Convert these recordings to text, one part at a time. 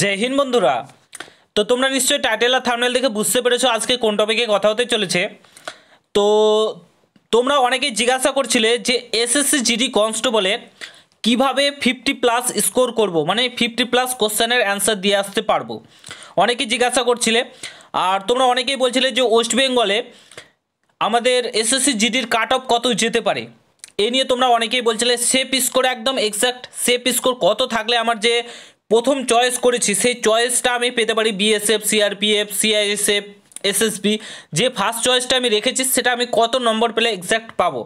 জয় হিন্দ বন্ধুরা তো তোমরা নিশ্চয়ই টাইটেল আর থামনেল দেখে বুঝতে পেরেছো আজকে কোন টপিকে কথা হতে চলেছে তো তোমরা অনেকে জিজ্ঞাসা করছিলে যে এসএসসি জিডি কনস্টেবলে কিভাবে ফিফটি প্লাস স্কোর করব মানে ফিফটি প্লাস কোশ্চেনের অ্যান্সার দিয়ে আসতে পারবো অনেকেই জিজ্ঞাসা করছিলে আর তোমরা অনেকেই বলছিলে যে ওয়েস্ট বেঙ্গলে আমাদের এসএসসি জিডির কাট অফ কত যেতে পারে এ নিয়ে তোমরা অনেকেই বলছিলে সেফ স্কোর একদম এক্স্যাক্ট সেফ স্কোর কত থাকলে আমার যে প্রথম চয়েস করেছি সেই চয়েসটা আমি পেতে পারি বিএসএফ সিআরপিএফ সিআইএসএফ এসএসবি যে ফার্স্ট চয়েসটা আমি রেখেছি সেটা আমি কত নম্বর পেলে এক্স্যাক্ট পাবো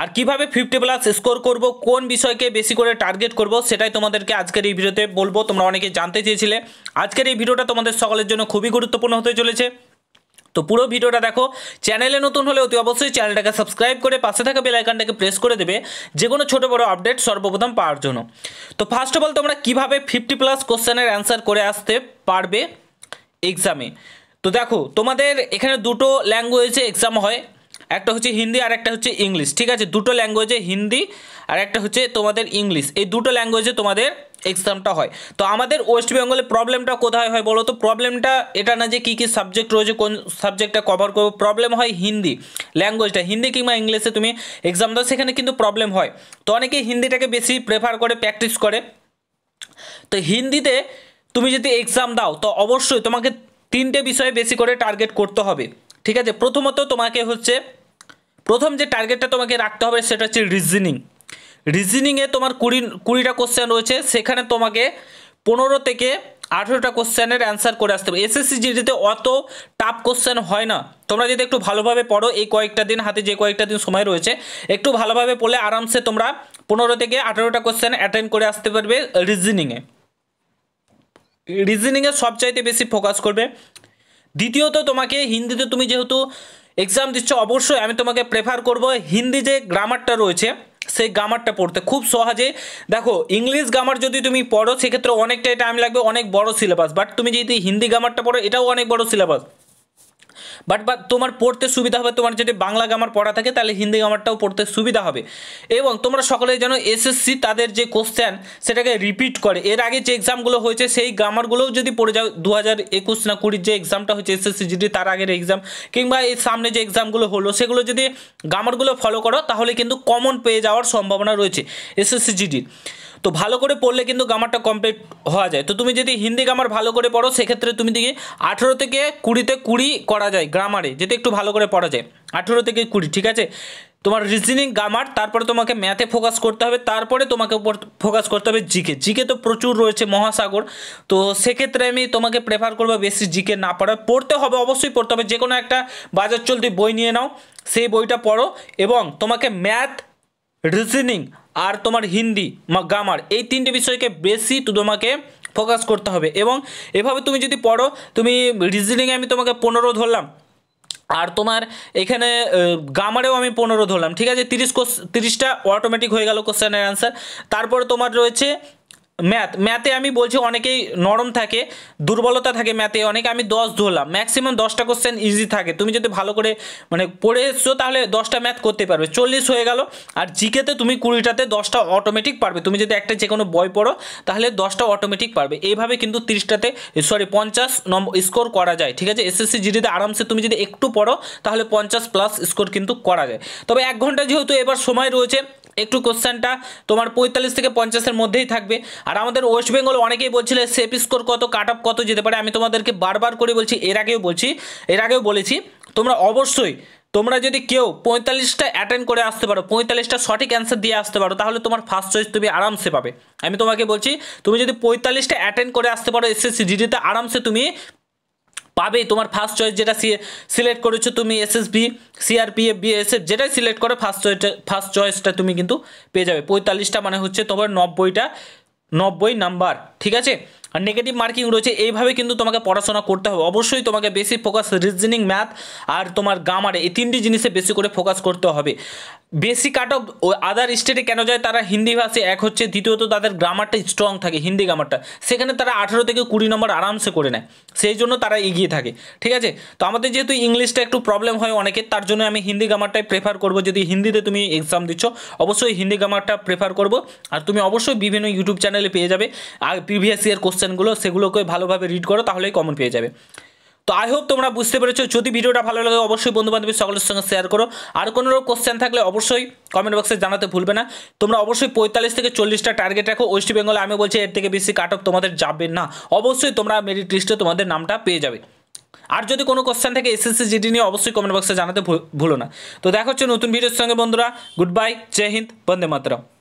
আর কিভাবে ফিফটি প্লাস স্কোর করব কোন বিষয়কে বেশি করে টার্গেট করব সেটাই তোমাদেরকে আজকের এই ভিডিওতে বলবো তোমরা অনেকে জানতে চেয়েছিলে আজকের এই ভিডিওটা তোমাদের সকলের জন্য খুবই গুরুত্বপূর্ণ হতে চলেছে তো পুরো ভিডিওটা দেখো চ্যানেলে নতুন হলে অতি অবশ্যই চ্যানেলটাকে সাবস্ক্রাইব করে পাশে থাকা বেলাইকানটাকে প্রেস করে দেবে যে কোনো ছোটো বড়ো আপডেট সর্বপ্রথম পাওয়ার জন্য তো ফার্স্ট অফ অল তোমরা কীভাবে ফিফটি প্লাস কোশ্চেনের অ্যান্সার করে আসতে পারবে এক্সামে তো দেখো তোমাদের এখানে দুটো ল্যাঙ্গুয়েজে এক্সাম হয় একটা হচ্ছে হিন্দি আর একটা হচ্ছে ইংলিশ ঠিক আছে দুটো ল্যাঙ্গুয়েজে হিন্দি আর একটা হচ্ছে তোমাদের ইংলিশ এই দুটো ল্যাঙ্গুয়েজে তোমাদের এক্সামটা হয় তো আমাদের ওয়েস্ট বেঙ্গলে প্রবলেমটা কোথায় হয় বলো তো প্রবলেমটা এটা না যে কী কী সাবজেক্ট রয়েছে কোন সাবজেক্টটা কভার করবো প্রবলেম হয় হিন্দি ল্যাঙ্গুয়েজটা হিন্দি কিংবা ইংলিশে তুমি এক্সাম দাও সেখানে কিন্তু প্রবলেম হয় তো অনেকেই হিন্দিটাকে বেশি প্রেফার করে প্র্যাকটিস করে তো হিন্দিতে তুমি যদি এক্সাম দাও তো অবশ্যই তোমাকে তিনটে বিষয়ে বেশি করে টার্গেট করতে হবে ঠিক আছে প্রথমত তোমাকে হচ্ছে প্রথম যে টার্গেটটা তোমাকে রাখতে হবে সেটা হচ্ছে রিজনিং রিজনিংয়ে তোমার কুড়ি কুড়িটা কোশ্চেন রয়েছে সেখানে তোমাকে পনেরো থেকে আঠেরোটা কোশ্চেনের অ্যান্সার করে আসতে হবে এসএসসি জিডিতে অত টাফ কোশ্চেন হয় না তোমরা যদি একটু ভালোভাবে পড়ো এই কয়েকটা দিন হাতে যে কয়েকটা দিন সময় রয়েছে একটু ভালোভাবে পড়লে আরামসে তোমরা পনেরো থেকে আঠেরোটা কোশ্চেন অ্যাটেন্ড করে আসতে পারবে রিজনিংয়ে রিজনিংয়ে সবচাইতে বেশি ফোকাস করবে দ্বিতীয়ত তোমাকে হিন্দিতে তুমি যেহেতু এক্সাম দিচ্ছ অবশ্যই আমি তোমাকে প্রেফার করব হিন্দি যে গ্রামারটা রয়েছে সেই গ্রামারটা পড়তে খুব সহজে দেখো ইংলিশ গ্রামার যদি তুমি পড়ো সেক্ষেত্রে অনেকটাই টাইম লাগবে অনেক বড় সিলেবাস বাট তুমি যদি হিন্দি গ্রামারটা পড়ো এটাও অনেক বড় সিলেবাস বাট বা তোমার পড়তে সুবিধা হবে তোমার যদি বাংলা গ্রামার পড়া থাকে তাহলে হিন্দি গ্রামারটাও পড়তে সুবিধা হবে এবং তোমরা সকলে যেন এসএসসি তাদের যে কোশ্চেন সেটাকে রিপিট করে এর আগে যে এক্সামগুলো হয়েছে সেই গ্রামারগুলোও যদি পড়ে যাও দু হাজার একুশ না কুড়ির যে এক্সামটা হয়েছে এসএসসি যদি তার আগের এক্সাম কিংবা এর সামনে যে এক্সামগুলো হলো সেগুলো যদি গ্রামারগুলো ফলো করো তাহলে কিন্তু কমন পেয়ে যাওয়ার সম্ভাবনা রয়েছে এসএসসি জিডির তো ভালো করে পড়লে কিন্তু গ্রামারটা কমপ্লিট হওয়া যায় তো তুমি যদি হিন্দি গ্রামার ভালো করে পড়ো সেক্ষেত্রে তুমি দিকে আঠেরো থেকে কুড়িতে কুড়ি করা যায় গ্রামারে যেতে একটু ভালো করে পড়া যায় আঠেরো থেকে কুড়ি ঠিক আছে তোমার রিজনিং গ্রামার তারপরে তোমাকে ম্যাথে ফোকাস করতে হবে তারপরে তোমাকে ফোকাস করতে হবে জিকে জিকে তো প্রচুর রয়েছে মহাসাগর তো সেক্ষেত্রে আমি তোমাকে প্রেফার করবো বেশি জিকে না পড়া পড়তে হবে অবশ্যই পড়তে হবে যে কোনো একটা বাজার চলতি বই নিয়ে নাও সেই বইটা পড়ো এবং তোমাকে ম্যাথ রিজনিং আর তোমার হিন্দি গ্রামার এই তিনটে বিষয়কে বেশি তোমাকে ফোকাস করতে হবে এবং এভাবে তুমি যদি পড়ো তুমি রিজনিংয়ে আমি তোমাকে পনেরো ধরলাম আর তোমার এখানে গ্রামারেও আমি পনেরো ধরলাম ঠিক আছে তিরিশ কোশ তিরিশটা অটোমেটিক হয়ে গেল কোশ্চেনের অ্যান্সার তারপরে তোমার রয়েছে ম্যাথ ম্যাথে আমি বলছি অনেকেই নরম থাকে দুর্বলতা থাকে ম্যাথে অনেকে আমি দশ ধরলাম ম্যাক্সিমাম দশটা কোশ্চেন ইজি থাকে তুমি যদি ভালো করে মানে পড়ে এসছো তাহলে দশটা ম্যাথ করতে পারবে চল্লিশ হয়ে গেল আর জিকেতে তুমি কুড়িটাতে দশটা অটোমেটিক পারবে তুমি যদি একটা যে কোনো বই পড়ো তাহলে দশটা অটোমেটিক পারবে এইভাবে কিন্তু তিরিশটাতে সরি পঞ্চাশ নম্বর স্কোর করা যায় ঠিক আছে এসএসসি জিডিতে আরামসে তুমি যদি একটু পড়ো তাহলে পঞ্চাশ প্লাস স্কোর কিন্তু করা যায় তবে এক ঘন্টা যেহেতু এবার সময় রয়েছে একটু কোশ্চেনটা তোমার পঁয়তাল্লিশ থেকে পঞ্চাশের মধ্যেই থাকবে আর আমাদের ওয়েস্ট বেঙ্গল অনেকেই বলছিলে সেফ স্কোর কত কাট অফ কত যেতে পারে আমি তোমাদেরকে বারবার করে বলছি এর আগেও বলছি এর আগেও বলেছি তোমরা অবশ্যই তোমরা যদি কেউ পঁয়তাল্লিশটা অ্যাটেন্ড করে আসতে পারো পঁয়তাল্লিশটা সঠিক অ্যান্সার দিয়ে আসতে পারো তাহলে তোমার ফার্স্ট চয়েস তুমি আরামসে পাবে আমি তোমাকে বলছি তুমি যদি পঁয়তাল্লিশটা অ্যাটেন্ড করে আসতে পারো এসএসসি জিডিতে আরামসে তুমি পাবেই তোমার ফার্স্ট চয়েস যেটা সিলেক্ট করেছো তুমি এসএসবি সিআরপিএফ বিএসএফ যেটাই সিলেক্ট করে ফার্স্ট চয়েসটা ফার্স্ট চয়েসটা তুমি কিন্তু পেয়ে যাবে পঁয়তাল্লিশটা মানে হচ্ছে তোমার নব্বইটা নব্বই নাম্বার ঠিক আছে আর নেগেটিভ মার্কিং রয়েছে এইভাবে কিন্তু তোমাকে পড়াশোনা করতে হবে অবশ্যই তোমাকে বেশি ফোকাস রিজনিং ম্যাথ আর তোমার গামারে এই তিনটি জিনিসে বেশি করে ফোকাস করতে হবে বেশি কাট অফ আদার স্টেটে কেন যায় তারা হিন্দি ভাষী এক হচ্ছে দ্বিতীয়ত তাদের গ্রামারটা স্ট্রং থাকে হিন্দি গ্রামারটা সেখানে তারা আঠেরো থেকে কুড়ি নম্বর আরামসে করে নেয় সেই জন্য তারা এগিয়ে থাকে ঠিক আছে তো আমাদের যেহেতু ইংলিশটা একটু প্রবলেম হয় অনেকে তার জন্য আমি হিন্দি গ্রামারটাই প্রেফার করবো যদি হিন্দিতে তুমি এক্সাম দিচ্ছ অবশ্যই হিন্দি গ্রামারটা প্রেফার করবো আর তুমি অবশ্যই বিভিন্ন ইউটিউব চ্যানেলে পেয়ে যাবে আর প্রিভিয়াস ইয়ার কোশ্চেনগুলো সেগুলোকে ভালোভাবে রিড করো তাহলেই কমন পেয়ে যাবে তো আই হোপ তোমরা বুঝতে পেরেছো যদি ভিডিওটা ভালো লাগে অবশ্যই বন্ধু বান্ধবী সকলের সঙ্গে শেয়ার করো আর কোনো রকম কোশ্চেন থাকলে অবশ্যই কমেন্ট বক্সে জানাতে ভুলবে না তোমরা অবশ্যই পঁয়তাল্লিশ থেকে চল্লিশটা টার্গেট রাখো ওয়েস্ট বেঙ্গলে আমি বলছি এর থেকে বেশি কাট অফ তোমাদের যাবে না অবশ্যই তোমরা মেরিট লিস্টে তোমাদের নামটা পেয়ে যাবে আর যদি কোনো কোশ্চেন থেকে এসএসসি জিডি নিয়ে অবশ্যই কমেন্ট বক্সে জানাতে ভুলো না তো দেখা হচ্ছে নতুন ভিডিওর সঙ্গে বন্ধুরা গুড বাই জয় হিন্দ বন্দে মাতরম